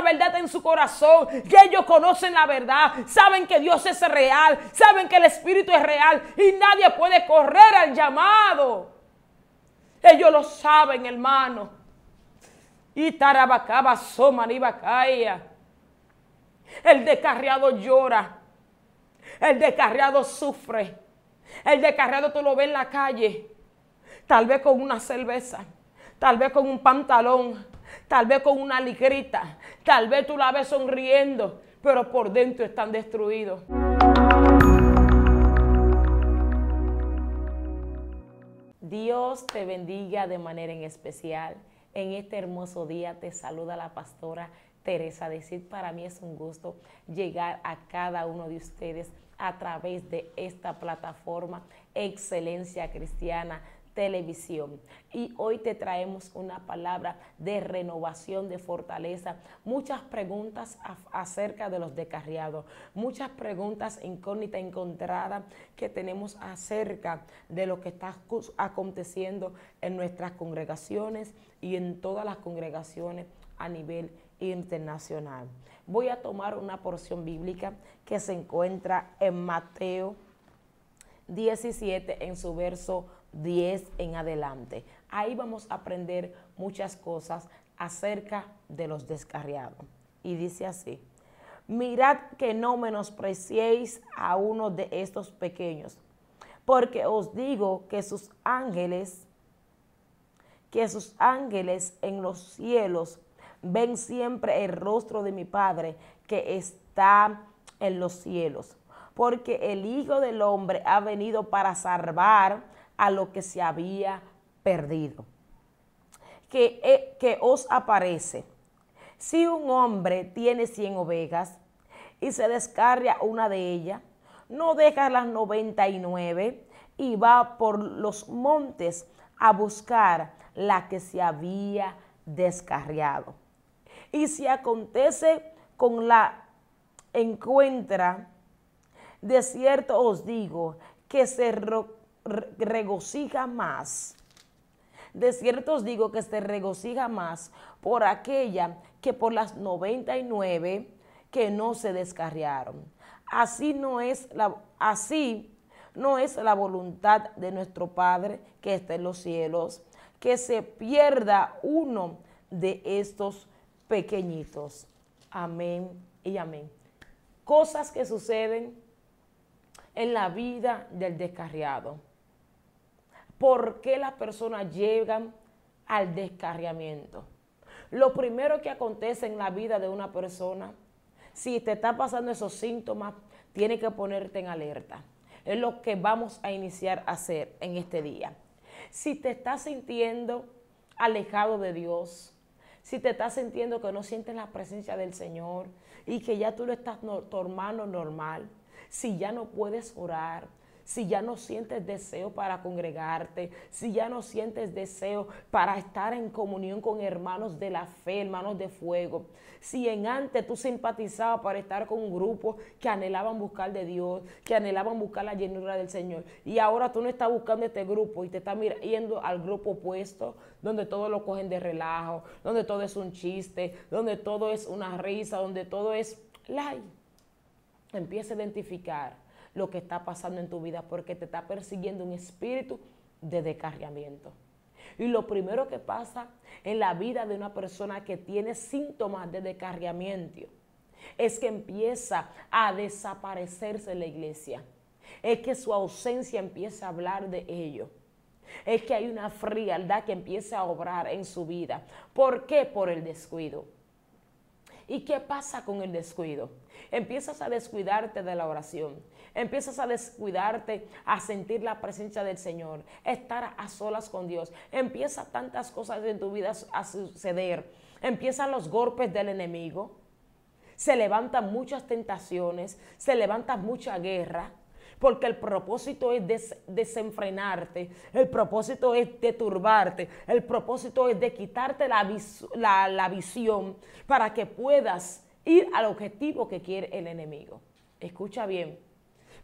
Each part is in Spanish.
verdad en su corazón, que ellos conocen la verdad, saben que Dios es real, saben que el Espíritu es real y nadie puede correr al llamado. Ellos lo saben, hermano. Y Tarabacaba, El descarriado llora. El descarriado sufre. El descarriado tú lo ves en la calle. Tal vez con una cerveza. Tal vez con un pantalón tal vez con una ligrita, tal vez tú la ves sonriendo, pero por dentro están destruidos. Dios te bendiga de manera en especial. En este hermoso día te saluda la pastora Teresa. Decir para mí es un gusto llegar a cada uno de ustedes a través de esta plataforma Excelencia Cristiana televisión. Y hoy te traemos una palabra de renovación, de fortaleza. Muchas preguntas acerca de los descarriados, muchas preguntas incógnitas encontradas que tenemos acerca de lo que está aconteciendo en nuestras congregaciones y en todas las congregaciones a nivel internacional. Voy a tomar una porción bíblica que se encuentra en Mateo 17 en su verso 10 en adelante. Ahí vamos a aprender muchas cosas acerca de los descarriados. Y dice así, mirad que no menospreciéis a uno de estos pequeños, porque os digo que sus ángeles, que sus ángeles en los cielos ven siempre el rostro de mi Padre que está en los cielos, porque el Hijo del Hombre ha venido para salvar a lo que se había perdido. Que, eh, que os aparece. Si un hombre tiene 100 ovejas y se descarga una de ellas, no deja las 99 y va por los montes a buscar la que se había descarriado. Y si acontece con la encuentra, de cierto os digo que se regocija más. De cierto os digo que se regocija más por aquella que por las 99 que no se descarriaron. Así no es la, así no es la voluntad de nuestro Padre que está en los cielos, que se pierda uno de estos pequeñitos. Amén y amén. Cosas que suceden en la vida del descarriado por qué las personas llegan al descarriamiento. Lo primero que acontece en la vida de una persona, si te está pasando esos síntomas, tiene que ponerte en alerta. Es lo que vamos a iniciar a hacer en este día. Si te estás sintiendo alejado de Dios, si te estás sintiendo que no sientes la presencia del Señor y que ya tú lo estás hermano normal, si ya no puedes orar, si ya no sientes deseo para congregarte, si ya no sientes deseo para estar en comunión con hermanos de la fe, hermanos de fuego, si en antes tú simpatizabas para estar con un grupo que anhelaban buscar de Dios, que anhelaban buscar la llenura del Señor, y ahora tú no estás buscando este grupo y te estás mirando al grupo opuesto, donde todo lo cogen de relajo, donde todo es un chiste, donde todo es una risa, donde todo es like. Empieza a identificar lo que está pasando en tu vida, porque te está persiguiendo un espíritu de descarriamiento. Y lo primero que pasa en la vida de una persona que tiene síntomas de descarriamiento es que empieza a desaparecerse la iglesia. Es que su ausencia empieza a hablar de ello. Es que hay una frialdad que empieza a obrar en su vida. ¿Por qué? Por el descuido. ¿Y qué pasa con el descuido? Empiezas a descuidarte de la oración, Empiezas a descuidarte, a sentir la presencia del Señor, estar a solas con Dios. Empieza tantas cosas en tu vida a suceder. Empiezan los golpes del enemigo. Se levantan muchas tentaciones, se levanta mucha guerra, porque el propósito es desenfrenarte, el propósito es de turbarte, el propósito es de quitarte la visión para que puedas ir al objetivo que quiere el enemigo. Escucha bien,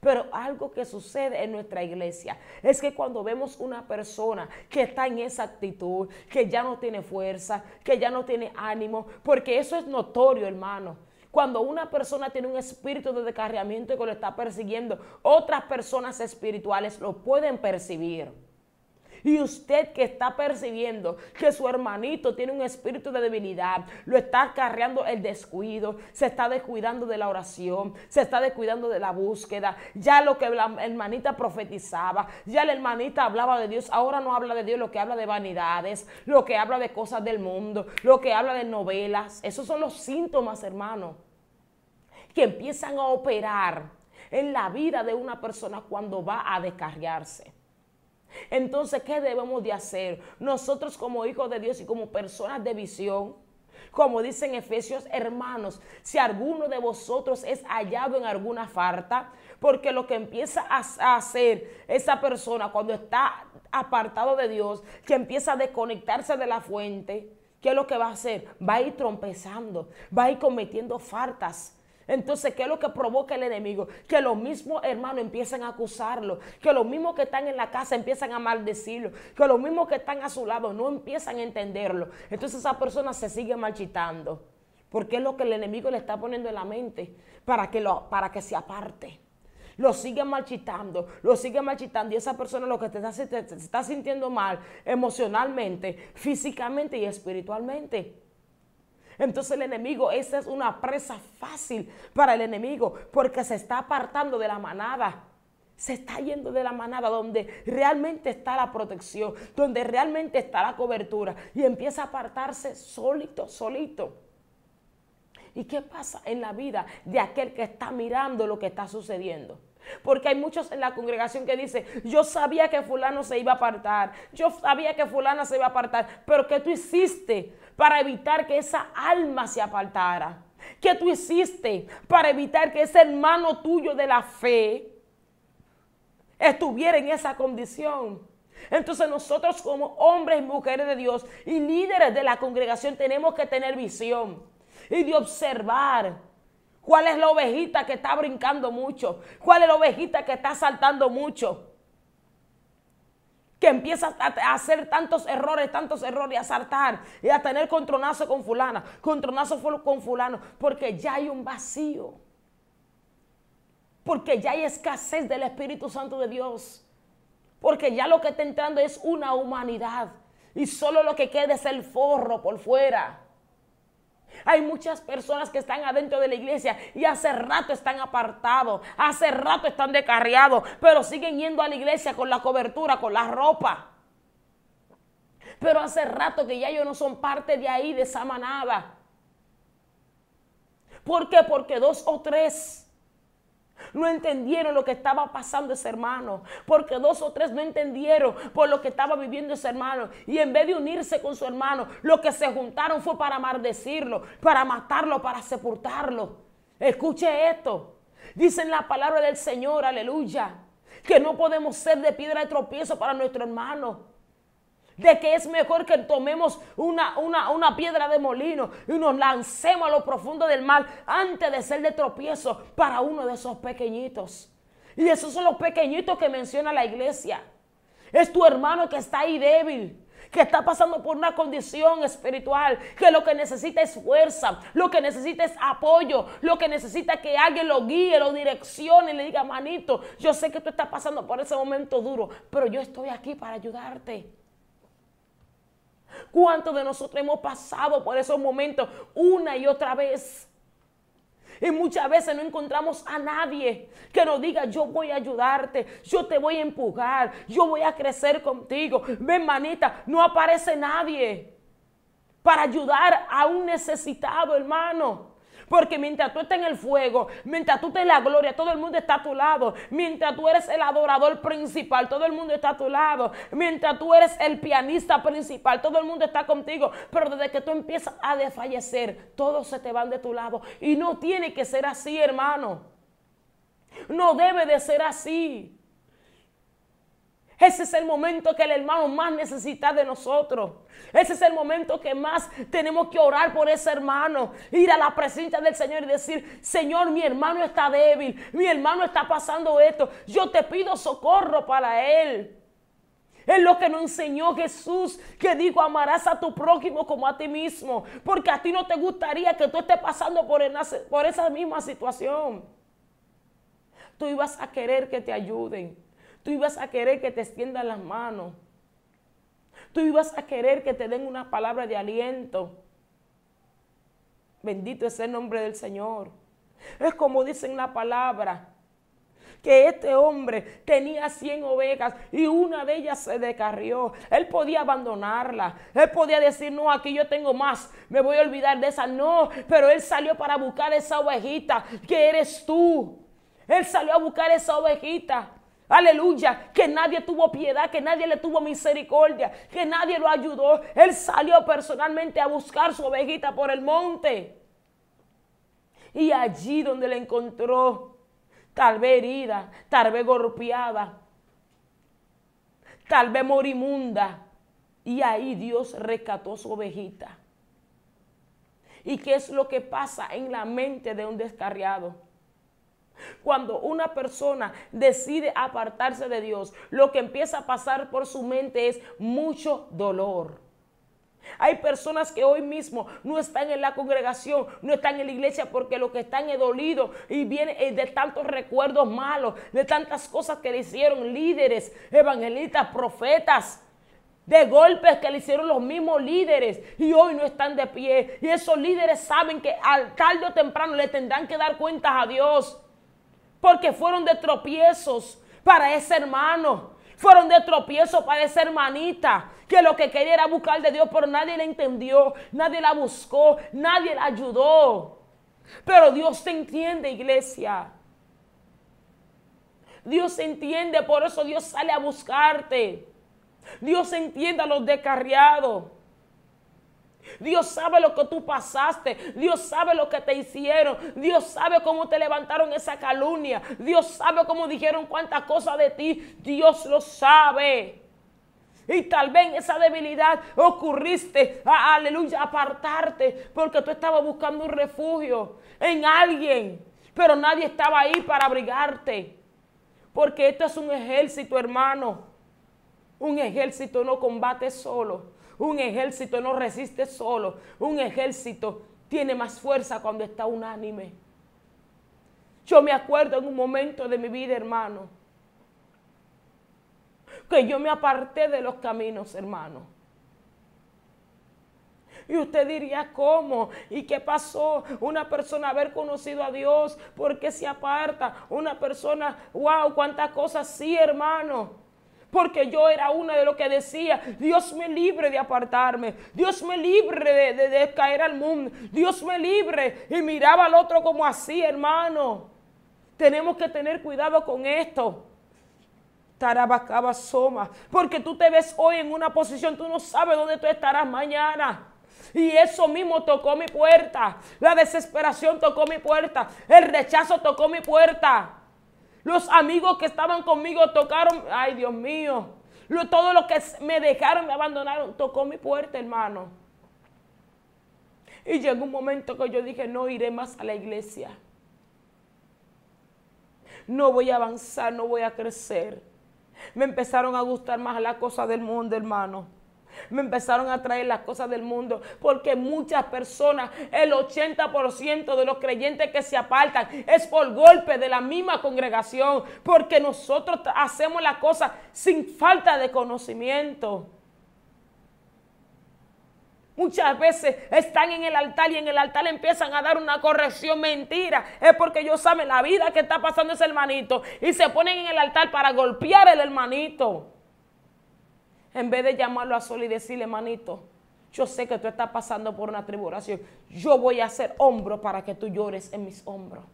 pero algo que sucede en nuestra iglesia es que cuando vemos una persona que está en esa actitud, que ya no tiene fuerza, que ya no tiene ánimo, porque eso es notorio, hermano. Cuando una persona tiene un espíritu de descarriamiento que lo está persiguiendo, otras personas espirituales lo pueden percibir. Y usted que está percibiendo que su hermanito tiene un espíritu de debilidad, lo está acarreando el descuido, se está descuidando de la oración, se está descuidando de la búsqueda. Ya lo que la hermanita profetizaba, ya la hermanita hablaba de Dios, ahora no habla de Dios, lo que habla de vanidades, lo que habla de cosas del mundo, lo que habla de novelas. Esos son los síntomas, hermano, que empiezan a operar en la vida de una persona cuando va a descargarse. Entonces, ¿qué debemos de hacer? Nosotros como hijos de Dios y como personas de visión, como dicen Efesios, hermanos, si alguno de vosotros es hallado en alguna falta, porque lo que empieza a hacer esa persona cuando está apartado de Dios, que empieza a desconectarse de la fuente, ¿qué es lo que va a hacer? Va a ir trompezando, va a ir cometiendo faltas entonces, ¿qué es lo que provoca el enemigo? Que los mismos hermanos empiezan a acusarlo, que los mismos que están en la casa empiezan a maldecirlo, que los mismos que están a su lado no empiezan a entenderlo. Entonces esa persona se sigue marchitando, porque es lo que el enemigo le está poniendo en la mente para que, para que se aparte lo sigue marchitando, lo sigue marchitando y esa persona lo que está, te está sintiendo mal emocionalmente, físicamente y espiritualmente. Entonces el enemigo, esa es una presa fácil para el enemigo porque se está apartando de la manada. Se está yendo de la manada donde realmente está la protección, donde realmente está la cobertura y empieza a apartarse solito, solito. ¿Y qué pasa en la vida de aquel que está mirando lo que está sucediendo? Porque hay muchos en la congregación que dicen, yo sabía que fulano se iba a apartar, yo sabía que fulana se iba a apartar, pero ¿qué tú hiciste para evitar que esa alma se apartara? ¿Qué tú hiciste para evitar que ese hermano tuyo de la fe estuviera en esa condición? Entonces nosotros como hombres y mujeres de Dios y líderes de la congregación tenemos que tener visión y de observar ¿Cuál es la ovejita que está brincando mucho? ¿Cuál es la ovejita que está saltando mucho? Que empieza a hacer tantos errores, tantos errores, a saltar y a tener contronazo con fulana, contronazo con fulano, porque ya hay un vacío. Porque ya hay escasez del Espíritu Santo de Dios. Porque ya lo que está entrando es una humanidad. Y solo lo que queda es el forro por fuera. Hay muchas personas que están adentro de la iglesia y hace rato están apartados, hace rato están descarriados, pero siguen yendo a la iglesia con la cobertura, con la ropa. Pero hace rato que ya ellos no son parte de ahí, de esa manada. ¿Por qué? Porque dos o tres no entendieron lo que estaba pasando ese hermano, porque dos o tres no entendieron por lo que estaba viviendo ese hermano. Y en vez de unirse con su hermano, lo que se juntaron fue para maldecirlo, para matarlo, para sepultarlo. Escuche esto. Dicen la palabra del Señor, aleluya, que no podemos ser de piedra de tropiezo para nuestro hermano de que es mejor que tomemos una, una, piedra de molino y nos lancemos a lo profundo del mar antes de ser de tropiezo para uno de esos pequeñitos. Y esos son los pequeñitos que menciona la iglesia. Es tu hermano que está ahí débil que está pasando por una condición espiritual, que lo que necesita es fuerza, lo que necesita es apoyo, lo que necesita que alguien lo guíe, lo direccione y le diga, manito, yo sé que tú estás pasando por ese momento duro, pero yo estoy aquí para ayudarte. ¿Cuántos de nosotros hemos pasado por esos momentos una y otra vez? Y muchas veces no encontramos a nadie que nos diga, yo voy a ayudarte, yo te voy a empujar, yo voy a crecer contigo. Ven, manita, no aparece nadie para ayudar a un necesitado, hermano. Porque mientras tú estás en el fuego, mientras tú estás en la gloria, todo el mundo está a tu lado. Mientras tú eres el adorador principal, todo el mundo está a tu lado. Mientras tú eres el pianista principal, todo el mundo está contigo. Pero desde que tú empiezas a desfallecer, todos se te van de tu lado. Y no tiene que ser así, hermano. No debe de ser así. Ese es el momento que el hermano más necesita de nosotros. Ese es el momento que más tenemos que orar por ese hermano. Ir a la presencia del Señor y decir, Señor, mi hermano está débil, mi hermano está pasando esto. Yo te pido socorro para él. Es lo que nos enseñó Jesús, que dijo, amarás a tu prójimo como a ti mismo, porque a ti no te gustaría que tú estés pasando por, por esa misma situación. Tú ibas a querer que te ayuden. Tú ibas a querer que te extiendan las manos. Tú ibas a querer que te den una palabra de aliento. Bendito es el nombre del Señor. Es como dicen la palabra, que este hombre tenía 100 ovejas y una de ellas se descarrió. Él podía abandonarla. Él podía decir, no, aquí yo tengo más. Me voy a olvidar de esa. No, pero él salió para buscar esa ovejita que eres tú. Él salió a buscar esa ovejita Aleluya, que nadie tuvo piedad, que nadie le tuvo misericordia, que nadie lo ayudó. Él salió personalmente a buscar su ovejita por el monte. Y allí donde la encontró, tal vez herida, tal vez golpeada, tal vez morimunda. Y ahí Dios rescató su ovejita. ¿Y qué es lo que pasa en la mente de un descarriado? Cuando una persona decide apartarse de Dios, lo que empieza a pasar por su mente es mucho dolor. Hay personas que hoy mismo no están en la congregación, no están en la iglesia porque lo que están es dolido y viene eh, de tantos recuerdos malos, de tantas cosas que le hicieron líderes, evangelistas, profetas, de golpes que le hicieron los mismos líderes y hoy no están de pie. Y esos líderes saben que al tarde o temprano le tendrán que dar cuentas a Dios porque fueron de tropiezos para ese hermano. Fueron de tropiezos para esa hermanita que lo que quería era buscar de Dios, pero nadie la entendió, nadie la buscó, nadie la ayudó. Pero Dios te entiende, iglesia. Dios entiende, por eso Dios sale a buscarte. Dios entiende a los descarriados. Dios sabe lo que tú pasaste. Dios sabe lo que te hicieron. Dios sabe cómo te levantaron esa calumnia. Dios sabe cómo dijeron cuántas cosas de ti. Dios lo sabe. Y tal vez esa debilidad ocurriste, a, aleluya, apartarte, porque tú estabas buscando un refugio en alguien, pero nadie estaba ahí para abrigarte. Porque esto es un ejército, hermano. Un ejército no combate solo. Un ejército no resiste solo. Un ejército tiene más fuerza cuando está unánime. Yo me acuerdo en un momento de mi vida, hermano, que yo me aparté de los caminos, hermano. Y usted diría, ¿cómo? ¿Y qué pasó? Una persona haber conocido a Dios, ¿por qué se aparta? Una persona, wow, cuántas cosas, sí, hermano porque yo era una de los que decía, Dios me libre de apartarme, Dios me libre de, de caer al mundo, Dios me libre. Y miraba al otro como así, hermano. Tenemos que tener cuidado con esto. Tarabacaba Soma, porque tú te ves hoy en una posición, tú no sabes dónde tú estarás mañana. Y eso mismo tocó mi puerta. La desesperación tocó mi puerta. El rechazo tocó mi puerta. Los amigos que estaban conmigo tocaron, ay Dios mío, lo, todos los que me dejaron, me abandonaron, tocó mi puerta, hermano. Y llegó un momento que yo dije, no iré más a la iglesia. No voy a avanzar, no voy a crecer. Me empezaron a gustar más las cosas del mundo, hermano me empezaron a traer las cosas del mundo, porque muchas personas, el 80% de los creyentes que se apartan es por golpe de la misma congregación, porque nosotros hacemos las cosas sin falta de conocimiento. Muchas veces están en el altar y en el altar empiezan a dar una corrección mentira. Es porque ellos saben la vida que está pasando ese hermanito y se ponen en el altar para golpear al hermanito. En vez de llamarlo a Sol y decirle, manito, yo sé que tú estás pasando por una tribulación. Yo voy a hacer hombro para que tú llores en mis hombros.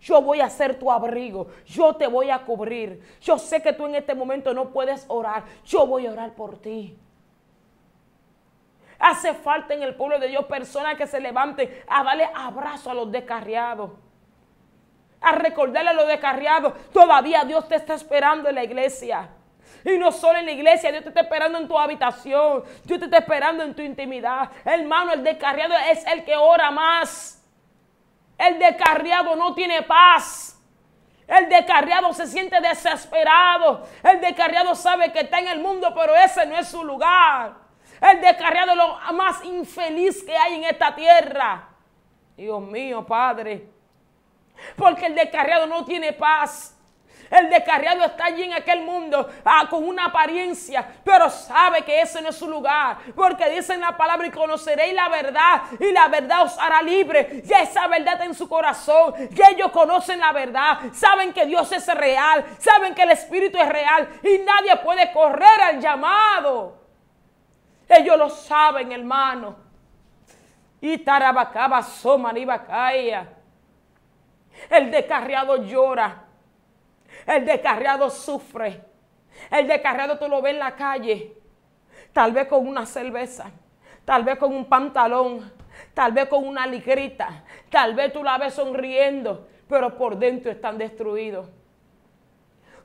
Yo voy a ser tu abrigo. Yo te voy a cubrir. Yo sé que tú en este momento no puedes orar. Yo voy a orar por ti. Hace falta en el pueblo de Dios personas que se levanten a darle abrazo a los descarriados. A recordarle a los descarriados. Todavía Dios te está esperando en la iglesia. Y no solo en la iglesia, Dios te está esperando en tu habitación. Dios te está esperando en tu intimidad. Hermano, el descarriado es el que ora más. El descarriado no tiene paz. El descarriado se siente desesperado. El descarriado sabe que está en el mundo, pero ese no es su lugar. El descarriado es lo más infeliz que hay en esta tierra. Dios mío, Padre. Porque el descarriado no tiene paz. El descarriado está allí en aquel mundo ah, con una apariencia, pero sabe que ese no es su lugar. Porque dice en la palabra y conoceréis la verdad y la verdad os hará libre. Ya esa verdad está en su corazón. Y ellos conocen la verdad. Saben que Dios es real. Saben que el Espíritu es real. Y nadie puede correr al llamado. Ellos lo saben, hermano. Y tarabacaba, soma, El descarriado llora. El descarriado sufre. El descarriado tú lo ves en la calle, tal vez con una cerveza, tal vez con un pantalón, tal vez con una ligrita, tal vez tú la ves sonriendo, pero por dentro están destruidos.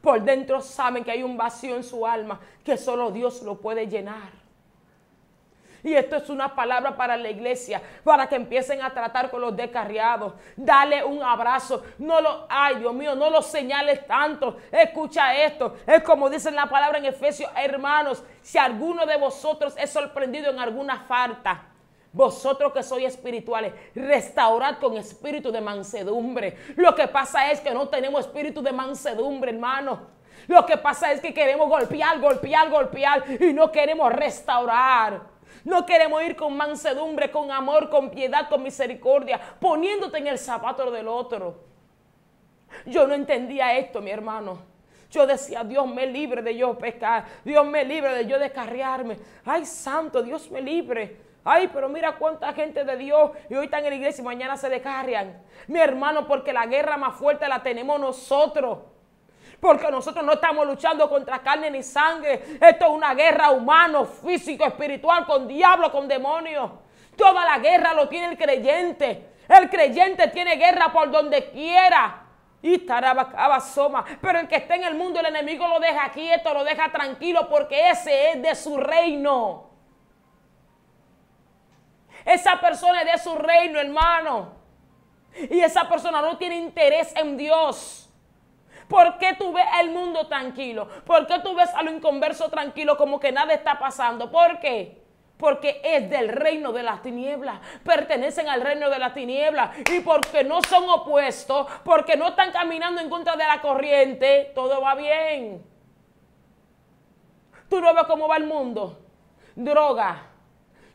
Por dentro saben que hay un vacío en su alma que solo Dios lo puede llenar. Y esto es una palabra para la iglesia, para que empiecen a tratar con los descarriados. Dale un abrazo. No lo, ay Dios mío, no lo señales tanto. Escucha esto. Es como dice la palabra en Efesios, hermanos, si alguno de vosotros es sorprendido en alguna falta, vosotros que sois espirituales, restaurad con espíritu de mansedumbre. Lo que pasa es que no tenemos espíritu de mansedumbre, hermano. Lo que pasa es que queremos golpear, golpear, golpear y no queremos restaurar. No queremos ir con mansedumbre, con amor, con piedad, con misericordia, poniéndote en el zapato del otro. Yo no entendía esto, mi hermano. Yo decía, Dios me libre de yo pescar, Dios me libre de yo descarriarme. Ay, santo, Dios me libre. Ay, pero mira cuánta gente de Dios y hoy están en la iglesia y mañana se descarrian. Mi hermano, porque la guerra más fuerte la tenemos nosotros porque nosotros no estamos luchando contra carne ni sangre. Esto es una guerra humano, físico, espiritual, con diablo, con demonios. Toda la guerra lo tiene el creyente. El creyente tiene guerra por donde quiera. Y estará soma. Pero el que esté en el mundo, el enemigo lo deja aquí. Esto lo deja tranquilo, porque ese es de su reino. Esa persona es de su reino, hermano. Y esa persona no tiene interés en Dios. ¿Por qué tú ves el mundo tranquilo? ¿Por qué tú ves a lo inconverso tranquilo como que nada está pasando? ¿Por qué? porque es del reino de las tinieblas, pertenecen al reino de las tinieblas y porque no son opuestos, porque no están caminando en contra de la corriente, todo va bien. Tú no ves cómo va el mundo, droga,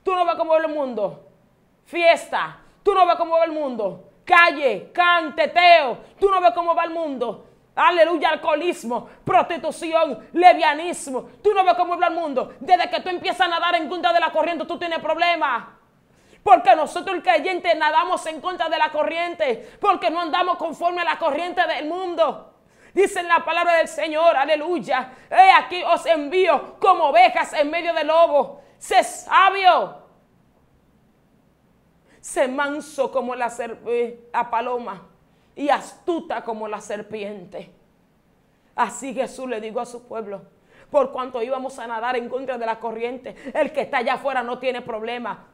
tú no ves cómo va el mundo, fiesta, tú no ves cómo va el mundo, calle, canteteo, tú no ves cómo va el mundo, Aleluya, alcoholismo, prostitución, levianismo. Tú no ves cómo habla el mundo. Desde que tú empiezas a nadar en contra de la corriente, tú tienes problemas. Porque nosotros el creyente nadamos en contra de la corriente. Porque no andamos conforme a la corriente del mundo. Dicen la palabra del Señor, aleluya. He aquí os envío como ovejas en medio de lobo. Sé sabio. Sé manso como la, la paloma y astuta como la serpiente. Así Jesús le dijo a su pueblo, por cuanto íbamos a nadar en contra de la corriente, el que está allá afuera no tiene problema.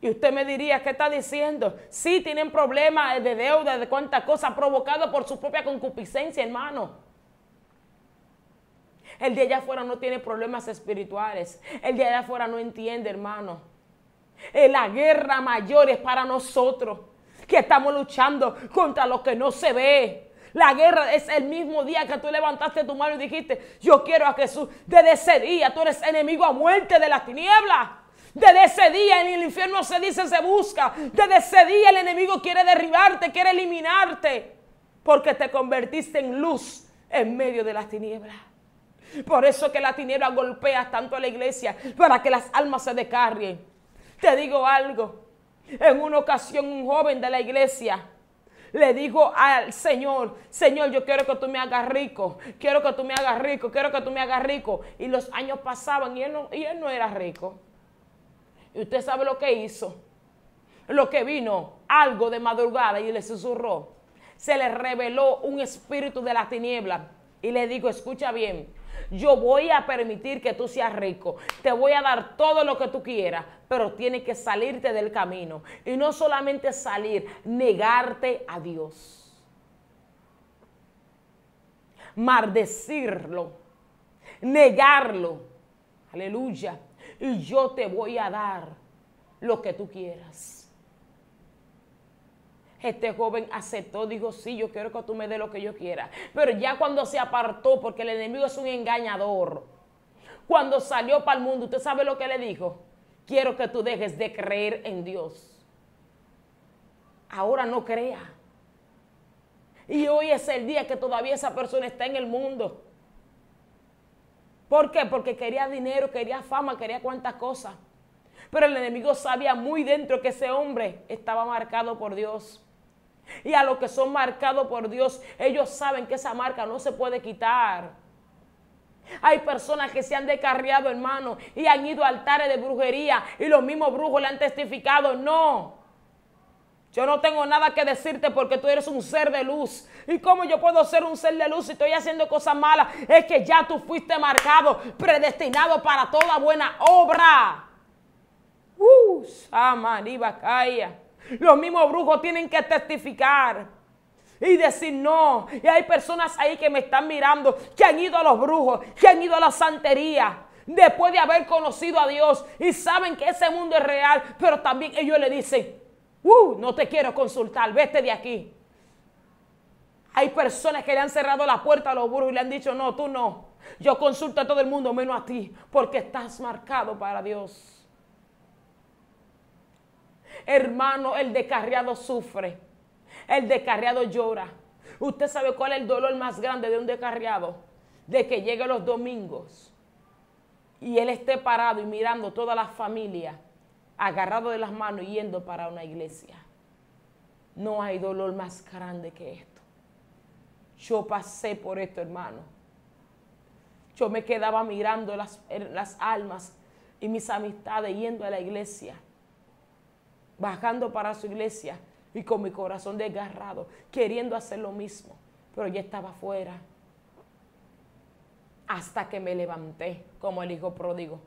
Y usted me diría, ¿qué está diciendo? Sí, tienen problemas de deuda, de cuántas cosa provocadas por su propia concupiscencia, hermano. El de allá afuera no tiene problemas espirituales. El de allá afuera no entiende, hermano. La guerra mayor es para nosotros que estamos luchando contra lo que no se ve. La guerra es el mismo día que tú levantaste tu mano y dijiste, yo quiero a Jesús. Desde ese día tú eres enemigo a muerte de las tinieblas. Desde ese día en el infierno se dice, se busca. Desde ese día el enemigo quiere derribarte, quiere eliminarte. Porque te convertiste en luz en medio de las tinieblas. Por eso que la tiniebla golpea tanto a la iglesia, para que las almas se descarrien. Te digo algo, en una ocasión un joven de la iglesia le dijo al Señor, Señor, yo quiero que tú me hagas rico, quiero que tú me hagas rico, quiero que tú me hagas rico. Y los años pasaban y él no, no era rico. Y usted sabe lo que hizo. Lo que vino, algo de madrugada y le susurró. Se le reveló un espíritu de la tiniebla y le dijo, escucha bien, yo voy a permitir que tú seas rico, te voy a dar todo lo que tú quieras, pero tienes que salirte del camino. Y no solamente salir, negarte a Dios. Maldecirlo, negarlo. Aleluya. Y yo te voy a dar lo que tú quieras. Este joven aceptó, dijo, sí, yo quiero que tú me dé lo que yo quiera. Pero ya cuando se apartó, porque el enemigo es un engañador, cuando salió para el mundo, ¿usted sabe lo que le dijo? Quiero que tú dejes de creer en Dios. Ahora no crea. Y hoy es el día que todavía esa persona está en el mundo. ¿Por qué? Porque quería dinero, quería fama, quería cuantas cosas. Pero el enemigo sabía muy dentro que ese hombre estaba marcado por Dios y a los que son marcados por Dios, ellos saben que esa marca no se puede quitar. Hay personas que se han descarriado, hermano, y han ido a altares de brujería y los mismos brujos le han testificado, no. Yo no tengo nada que decirte porque tú eres un ser de luz. ¿Y cómo yo puedo ser un ser de luz si estoy haciendo cosas malas? Es que ya tú fuiste marcado, predestinado para toda buena obra. Uh, los mismos brujos tienen que testificar y decir no. Y hay personas ahí que me están mirando, que han ido a los brujos, que han ido a la santería. Después de haber conocido a Dios y saben que ese mundo es real, pero también ellos le dicen, uh, no te quiero consultar, vete de aquí. Hay personas que le han cerrado la puerta a los brujos y le han dicho, no, tú no. Yo consulto a todo el mundo menos a ti, porque estás marcado para Dios. Hermano, el descarriado sufre. El descarriado llora. Usted sabe cuál es el dolor más grande de un descarriado. De que llegue los domingos y él esté parado y mirando toda la familia agarrado de las manos yendo para una iglesia. No hay dolor más grande que esto. Yo pasé por esto, hermano. Yo me quedaba mirando las, las almas y mis amistades yendo a la iglesia bajando para su iglesia y con mi corazón desgarrado, queriendo hacer lo mismo, pero ya estaba fuera. Hasta que me levanté, como el hijo pródigo.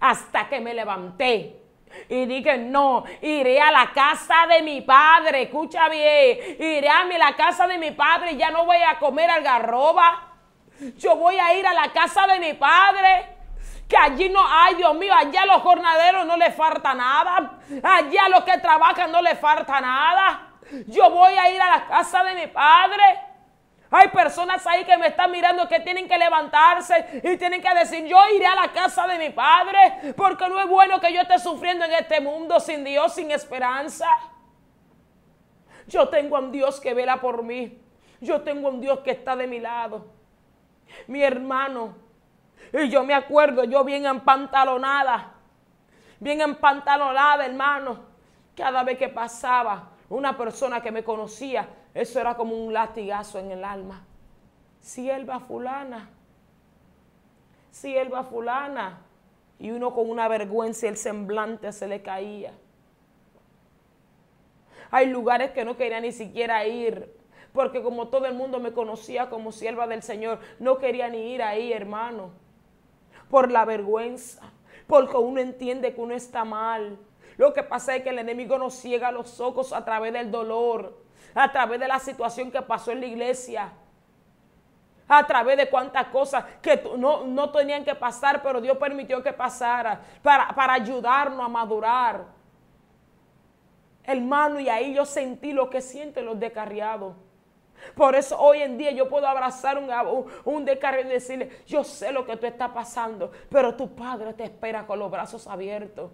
Hasta que me levanté. Y dije, no, iré a la casa de mi padre, escucha bien, iré a la casa de mi padre, ya no voy a comer algarroba, yo voy a ir a la casa de mi padre que allí no, hay Dios mío, allá los jornaderos no les falta nada, allá los que trabajan no les falta nada. Yo voy a ir a la casa de mi padre. Hay personas ahí que me están mirando que tienen que levantarse y tienen que decir, yo iré a la casa de mi padre, porque no es bueno que yo esté sufriendo en este mundo sin Dios, sin esperanza. Yo tengo a un Dios que vela por mí. Yo tengo a un Dios que está de mi lado. Mi hermano, y yo me acuerdo, yo bien empantalonada, bien empantalonada, hermano. Cada vez que pasaba una persona que me conocía, eso era como un lastigazo en el alma. Sierva fulana, sierva fulana. Y uno con una vergüenza el semblante se le caía. Hay lugares que no quería ni siquiera ir, porque como todo el mundo me conocía como sierva del Señor, no quería ni ir ahí, hermano por la vergüenza, porque uno entiende que uno está mal. Lo que pasa es que el enemigo nos ciega los ojos a través del dolor, a través de la situación que pasó en la iglesia, a través de cuántas cosas que no, no tenían que pasar, pero Dios permitió que pasara para, para ayudarnos a madurar. Hermano, y ahí yo sentí lo que sienten los descarriados. Por eso hoy en día yo puedo abrazar un, un, y decirle, yo sé lo que tú estás pasando, pero tu padre te espera con los brazos abiertos.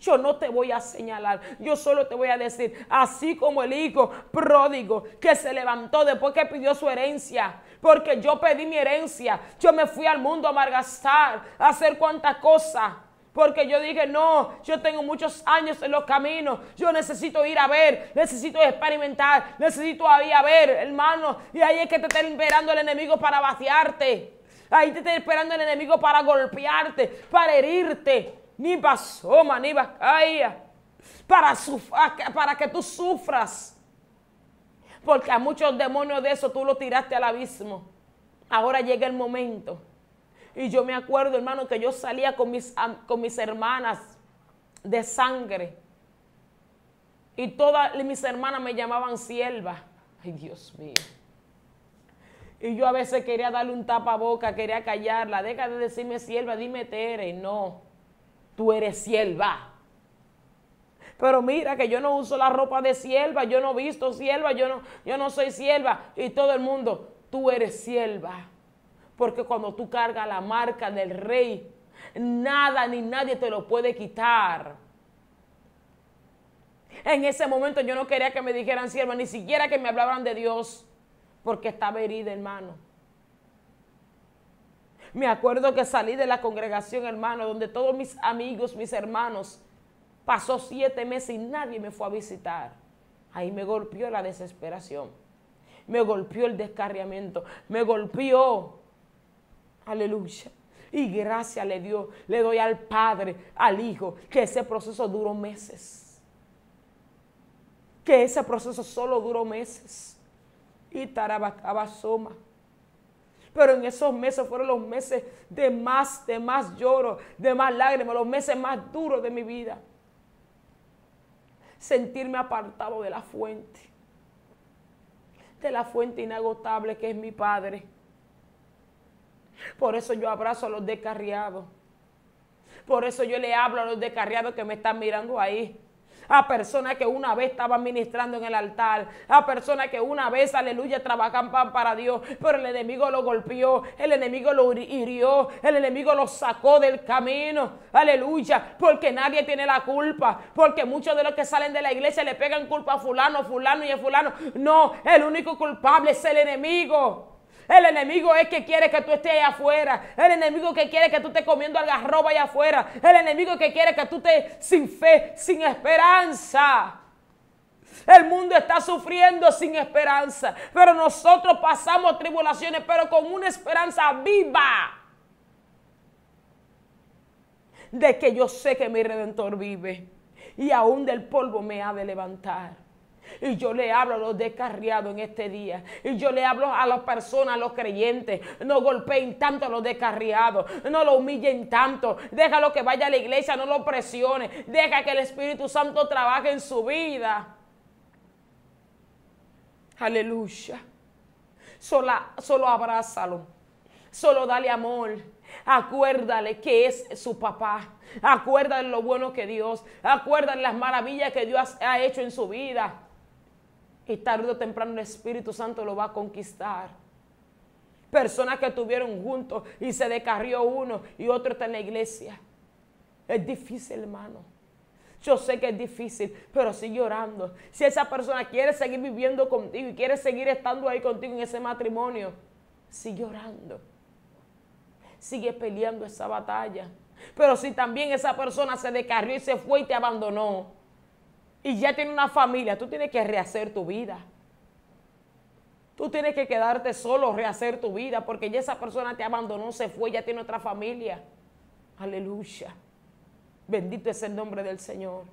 Yo no te voy a señalar, yo solo te voy a decir, así como el hijo pródigo que se levantó después que pidió su herencia, porque yo pedí mi herencia, yo me fui al mundo a amargastar, a hacer cuantas cosas porque yo dije, no, yo tengo muchos años en los caminos, yo necesito ir a ver, necesito experimentar, necesito ir a ver, hermano, y ahí es que te está esperando el enemigo para vaciarte, ahí te está esperando el enemigo para golpearte, para herirte, ni pasoma, ni vacaya, para, para que tú sufras. Porque a muchos demonios de eso tú lo tiraste al abismo. Ahora llega el momento y yo me acuerdo, hermano, que yo salía con mis, con mis hermanas de sangre. Y todas mis hermanas me llamaban sierva. Ay, Dios mío. Y yo a veces quería darle un tapa boca, quería callarla. Deja de decirme sierva, dime Tere. No, tú eres sielva. Pero mira que yo no uso la ropa de sierva, yo no visto sierva, yo no, yo no soy sierva. Y todo el mundo, tú eres sierva. Porque cuando tú cargas la marca del rey, nada ni nadie te lo puede quitar. En ese momento yo no quería que me dijeran sierva, ni siquiera que me hablaban de Dios, porque estaba herida, hermano. Me acuerdo que salí de la congregación, hermano, donde todos mis amigos, mis hermanos, pasó siete meses y nadie me fue a visitar. Ahí me golpeó la desesperación, me golpeó el descarriamiento, me golpeó Aleluya. Y gracias le dio, le doy al Padre, al Hijo, que ese proceso duró meses. Que ese proceso solo duró meses. Y tarabacabasoma. Pero en esos meses fueron los meses de más, de más lloro, de más lágrimas, los meses más duros de mi vida. Sentirme apartado de la fuente, de la fuente inagotable que es mi Padre por eso yo abrazo a los descarriados. Por eso yo le hablo a los descarriados que me están mirando ahí a personas que una vez estaban ministrando en el altar, a personas que una vez, aleluya, trabajan pan para Dios, pero el enemigo lo golpeó, el enemigo lo hirió, el enemigo lo sacó del camino, aleluya, porque nadie tiene la culpa, porque muchos de los que salen de la iglesia le pegan culpa a fulano, fulano y a fulano. No, el único culpable es el enemigo. El enemigo es que quiere que tú estés allá afuera. El enemigo que quiere que tú estés comiendo algarroba allá afuera. El enemigo que quiere que tú estés sin fe, sin esperanza. El mundo está sufriendo sin esperanza, pero nosotros pasamos tribulaciones, pero con una esperanza viva de que yo sé que mi redentor vive y aún del polvo me ha de levantar. Y yo le hablo a los descarriados en este día. Y yo le hablo a las personas, a los creyentes. No golpeen tanto a los descarriados. No lo humillen tanto. Déjalo que vaya a la iglesia, no lo presione. Deja que el Espíritu Santo trabaje en su vida. Aleluya. Solo, solo abrázalo. Solo dale amor. Acuérdale que es su papá. Acuérdale lo bueno que Dios. Acuérdale las maravillas que Dios ha hecho en su vida y tarde o temprano el Espíritu Santo lo va a conquistar. Personas que estuvieron juntos y se descarrió uno y otro está en la iglesia. Es difícil, hermano. Yo sé que es difícil, pero sigue orando. Si esa persona quiere seguir viviendo contigo y quiere seguir estando ahí contigo en ese matrimonio, sigue orando. Sigue peleando esa batalla. Pero si también esa persona se descarrió y se fue y te abandonó, y ya tiene una familia, tú tienes que rehacer tu vida. Tú tienes que quedarte solo, rehacer tu vida, porque ya esa persona te abandonó, se fue, ya tiene otra familia. Aleluya. Bendito es el nombre del Señor.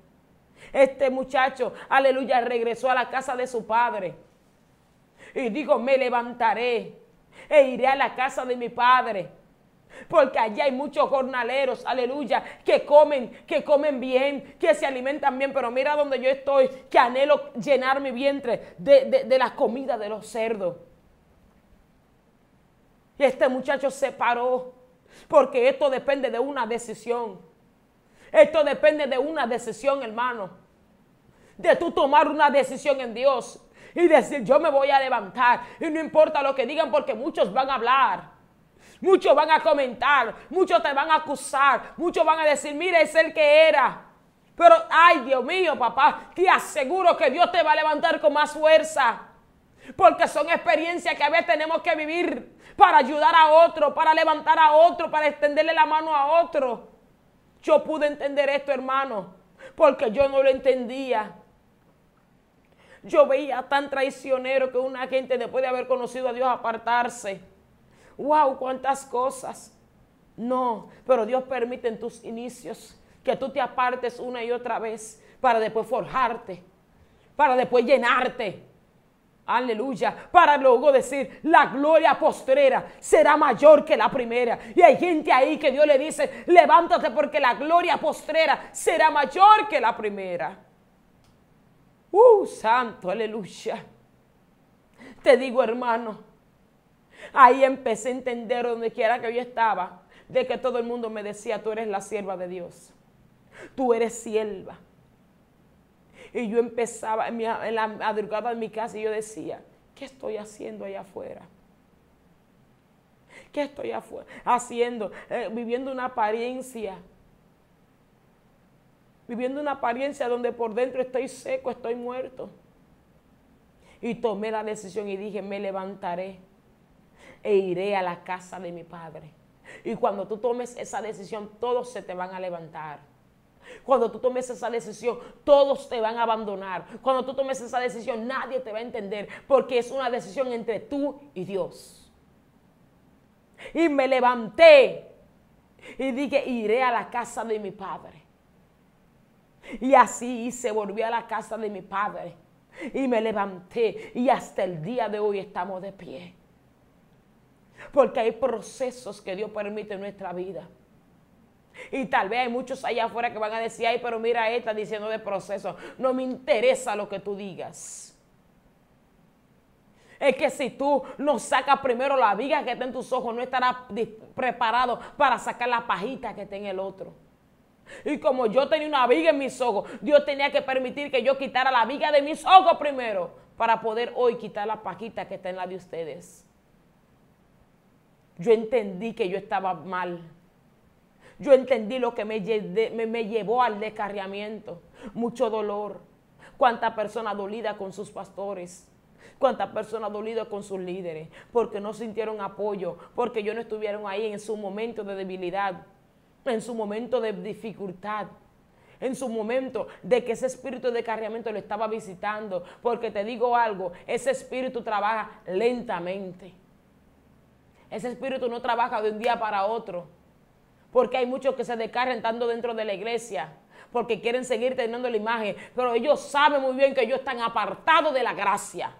Este muchacho, aleluya, regresó a la casa de su padre. Y dijo, me levantaré e iré a la casa de mi padre porque allá hay muchos jornaleros, aleluya, que comen, que comen bien, que se alimentan bien. Pero mira donde yo estoy, que anhelo llenar mi vientre de, la comida de los cerdos. Y este muchacho se paró. Porque esto depende de una decisión. Esto depende de una decisión, hermano. De tú tomar una decisión en Dios y decir, yo me voy a levantar. Y no importa lo que digan porque muchos van a hablar. Muchos van a comentar, muchos te van a acusar, muchos van a decir, mira, es el que era. Pero, ay, Dios mío, papá, te aseguro que Dios te va a levantar con más fuerza. Porque son experiencias que a veces tenemos que vivir para ayudar a otro, para levantar a otro, para extenderle la mano a otro. Yo pude entender esto, hermano, porque yo no lo entendía. Yo veía tan traicionero que una gente después de haber conocido a Dios apartarse wow, cuántas cosas. No, pero Dios permite en tus inicios que tú te apartes una y otra vez para después forjarte, para después llenarte. Aleluya. Para luego decir, la gloria postrera será mayor que la primera. Y hay gente ahí que Dios le dice, levántate porque la gloria postrera será mayor que la primera. Uh, santo, aleluya. Te digo, hermano, Ahí empecé a entender donde quiera que yo estaba, de que todo el mundo me decía, tú eres la sierva de Dios, tú eres sierva. Y yo empezaba en, la madrugada en mi casa y yo decía, ¿qué estoy haciendo allá afuera? ¿Qué estoy afuera, haciendo? Eh, viviendo una apariencia. Viviendo una apariencia donde por dentro estoy seco, estoy muerto. Y tomé la decisión y dije, me levantaré e iré a la casa de mi padre. Y cuando tú tomes esa decisión, todos se te van a levantar. Cuando tú tomes esa decisión, todos te van a abandonar. Cuando tú tomes esa decisión, nadie te va a entender porque es una decisión entre tú y Dios. Y me levanté y dije, iré a la casa de mi padre. Y así hice, volvió a la casa de mi padre. Y me levanté y hasta el día de hoy estamos de pie. Porque hay procesos que Dios permite en nuestra vida. Y tal vez hay muchos allá afuera que van a decir, ay, pero mira, esta diciendo de proceso. No me interesa lo que tú digas. Es que si tú no sacas primero la viga que está en tus ojos, no estarás preparado para sacar la pajita que está en el otro. Y como yo tenía una viga en mis ojos, Dios tenía que permitir que yo quitara la viga de mis ojos primero para poder hoy quitar la pajita que está en la de ustedes. Yo entendí que yo estaba mal. Yo entendí lo que me, llevó al descarriamiento. Mucho dolor. Cuánta persona dolida con sus pastores. Cuántas personas dolida con sus líderes, porque no sintieron apoyo, porque yo no estuvieron ahí en su momento de debilidad, en su momento de dificultad, en su momento de que ese espíritu de descarriamiento lo estaba visitando, porque te digo algo, ese espíritu trabaja lentamente. Ese espíritu no trabaja de un día para otro. Porque hay muchos que se descarren tanto dentro de la iglesia. Porque quieren seguir teniendo la imagen. Pero ellos saben muy bien que ellos están apartados de la gracia.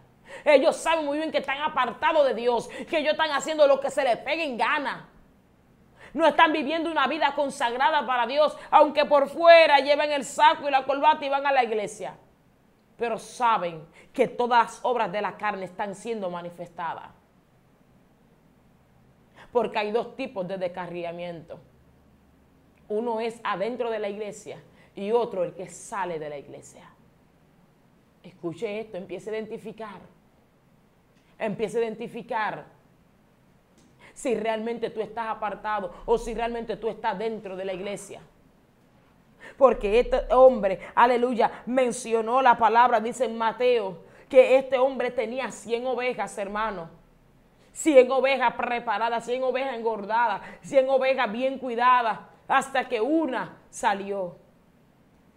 Ellos saben muy bien que están apartados de Dios. Que ellos están haciendo lo que se les pegue en gana. No están viviendo una vida consagrada para Dios. Aunque por fuera lleven el saco y la colbata y van a la iglesia. Pero saben que todas las obras de la carne están siendo manifestadas porque hay dos tipos de descarriamiento. Uno es adentro de la iglesia y otro el que sale de la iglesia. Escuche esto, empiece a identificar. Empiece a identificar si realmente tú estás apartado o si realmente tú estás dentro de la iglesia. Porque este hombre, aleluya, mencionó la palabra, dice Mateo, que este hombre tenía 100 ovejas, hermano. 100 ovejas preparadas, 100 ovejas engordadas, 100 ovejas bien cuidadas, hasta que una salió.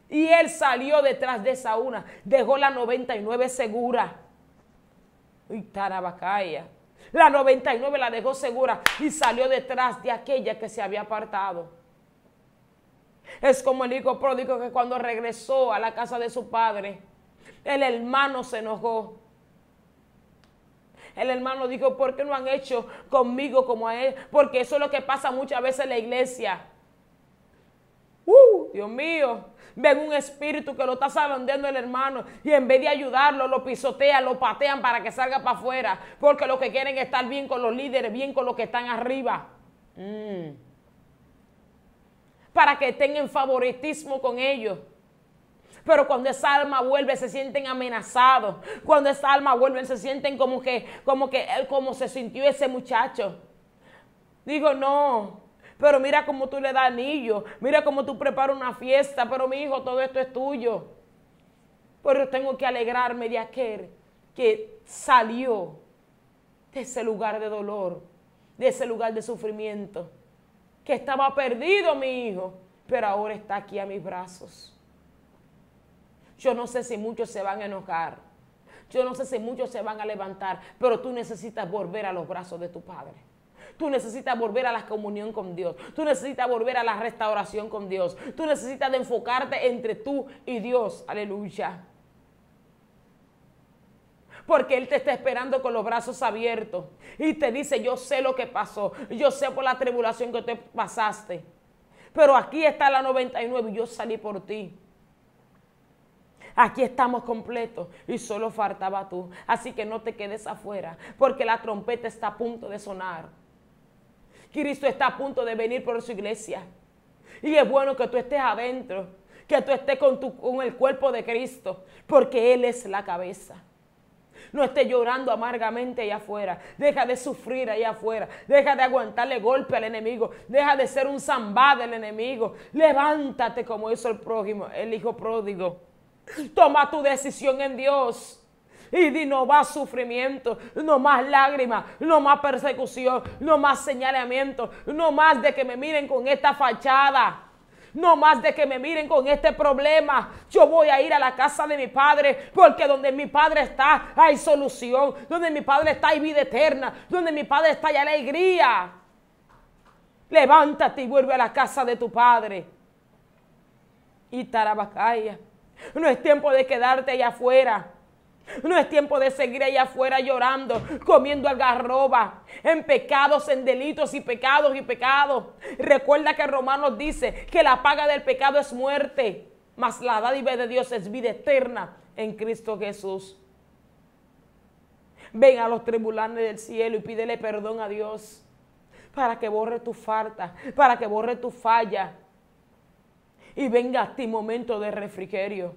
Y él salió detrás de esa una, dejó la 99 segura. Y Tarabacaya. La 99 la dejó segura y salió detrás de aquella que se había apartado. Es como el hijo pródigo que cuando regresó a la casa de su padre, el hermano se enojó el hermano dijo, ¿por qué no han hecho conmigo como a él? Porque eso es lo que pasa muchas veces en la iglesia. Uh, Dios mío, ven un espíritu que lo está salondeando el hermano y en vez de ayudarlo, lo pisotean, lo patean para que salga para afuera, porque lo que quieren es estar bien con los líderes, bien con los que están arriba. Mm. Para que tengan favoritismo con ellos. Pero cuando esa alma vuelve se sienten amenazados. Cuando esa alma vuelve se sienten como que, como que, eh, como se sintió ese muchacho. Digo, no, pero mira cómo tú le das anillo, mira cómo tú preparas una fiesta, pero mi hijo, todo esto es tuyo. Pero tengo que alegrarme de aquel que salió de ese lugar de dolor, de ese lugar de sufrimiento, que estaba perdido mi hijo, pero ahora está aquí a mis brazos. Yo no sé si muchos se van a enojar. Yo no sé si muchos se van a levantar, pero tú necesitas volver a los brazos de tu Padre. Tú necesitas volver a la comunión con Dios. Tú necesitas volver a la restauración con Dios. Tú necesitas enfocarte entre tú y Dios. Aleluya. Porque Él te está esperando con los brazos abiertos. Y te dice, yo sé lo que pasó. Yo sé por la tribulación que te pasaste. Pero aquí está la 99 y yo salí por ti. Aquí estamos completos y solo faltaba tú. Así que no te quedes afuera porque la trompeta está a punto de sonar. Cristo está a punto de venir por su iglesia. Y es bueno que tú estés adentro, que tú estés con, el cuerpo de Cristo, porque Él es la cabeza. No estés llorando amargamente allá afuera. Deja de sufrir allá afuera. Deja de aguantarle golpe al enemigo. Deja de ser un zambá del enemigo. Levántate como hizo el prójimo, el hijo pródigo. Toma tu decisión en Dios. Y di no más sufrimiento, no más lágrimas, no más persecución, no más señalamiento, no más de que me miren con esta fachada. No más de que me miren con este problema. Yo voy a ir a la casa de mi padre, porque donde mi padre está hay solución. Donde mi padre está hay vida eterna. Donde mi padre está hay alegría. Levántate y vuelve a la casa de tu padre. Y Tarabacaya. No es tiempo de quedarte allá afuera. No es tiempo de seguir allá afuera llorando, comiendo algarroba, en pecados, en delitos y pecados y pecados. Recuerda que Romanos dice que la paga del pecado es muerte, mas la dádiva de Dios es vida eterna en Cristo Jesús. Ven a los tribulantes del cielo y pídele perdón a Dios para que borre tu falta, para que borre tu falla y venga a ti momento de refrigerio.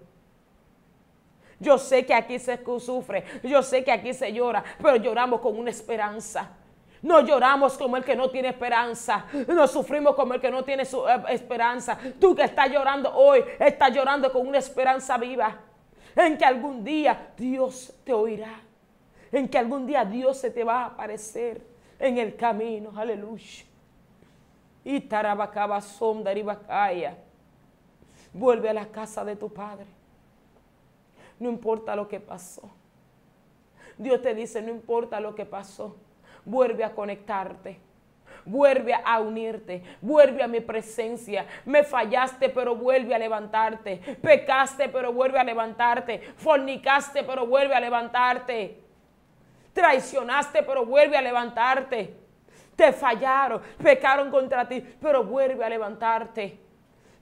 Yo sé que aquí se sufre, yo sé que aquí se llora, pero lloramos con una esperanza. No lloramos como el que no tiene esperanza. No sufrimos como el que no tiene eh, esperanza. Tú que estás llorando hoy, estás llorando con una esperanza viva. En que algún día Dios te oirá. En que algún día Dios se te va a aparecer en el camino. Aleluya. Y tarabacaba sonda y Vuelve a la casa de tu padre. No importa lo que pasó. Dios te dice, no importa lo que pasó. Vuelve a conectarte. Vuelve a unirte, vuelve a mi presencia. Me fallaste, pero vuelve a levantarte. Pecaste, pero vuelve a levantarte. Fornicaste, pero vuelve a levantarte. Traicionaste, pero vuelve a levantarte. Te fallaron, pecaron contra ti, pero vuelve a levantarte.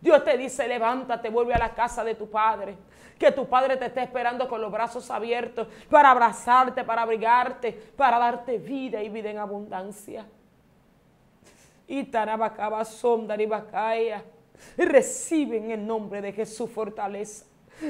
Dios te dice, levántate, vuelve a la casa de tu padre. Que tu padre te está esperando con los brazos abiertos para abrazarte, para abrigarte, para darte vida y vida en abundancia. Y tarabacaba, Recibe en el nombre de Jesús fortaleza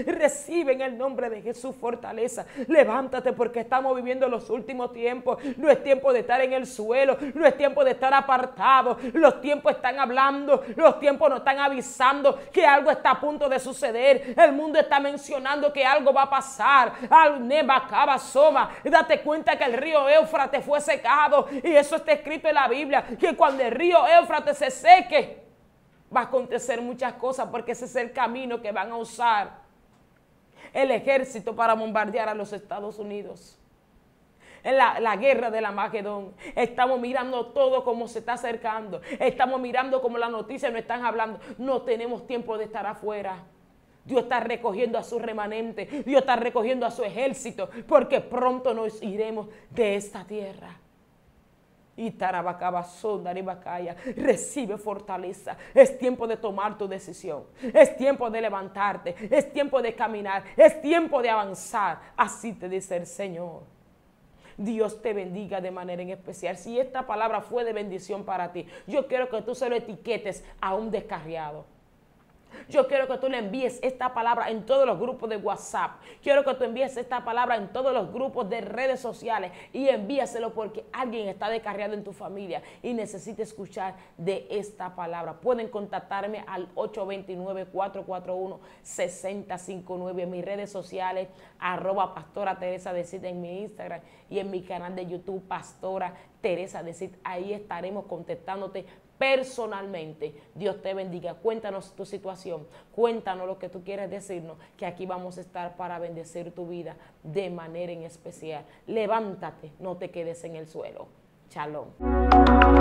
reciben el nombre de Jesús fortaleza. Levántate porque estamos viviendo los últimos tiempos. No es tiempo de estar en el suelo. No es tiempo de estar apartado. Los tiempos están hablando. Los tiempos nos están avisando que algo está a punto de suceder. El mundo está mencionando que algo va a pasar. Al neva soma. Date cuenta que el río Éufrates fue secado. Y eso está escrito en la Biblia. Que cuando el río Éufrates se seque va a acontecer muchas cosas porque ese es el camino que van a usar el ejército para bombardear a los Estados Unidos. la, guerra de la Magedón. Estamos mirando todo como se está acercando. Estamos mirando como las noticias nos están hablando. No tenemos tiempo de estar afuera. Dios está recogiendo a su remanente. Dios está recogiendo a su ejército. Porque pronto nos iremos de esta tierra y Recibe fortaleza. Es tiempo de tomar tu decisión. Es tiempo de levantarte. Es tiempo de caminar. Es tiempo de avanzar. Así te dice el Señor. Dios te bendiga de manera en especial. Si esta palabra fue de bendición para ti, yo quiero que tú se lo etiquetes a un descarriado. Yo quiero que tú le envíes esta palabra en todos los grupos de WhatsApp. Quiero que tú envíes esta palabra en todos los grupos de redes sociales y envíaselo porque alguien está descarriado en tu familia y necesita escuchar de esta palabra. Pueden contactarme al 829-441-6059 en mis redes sociales, arroba pastora Teresa de en mi Instagram y en mi canal de YouTube, pastora Teresa de Ahí estaremos contestándote personalmente. Dios te bendiga. Cuéntanos tu situación. Cuéntanos lo que tú quieres decirnos, que aquí vamos a estar para bendecir tu vida de manera en especial. Levántate, no te quedes en el suelo. Shalom.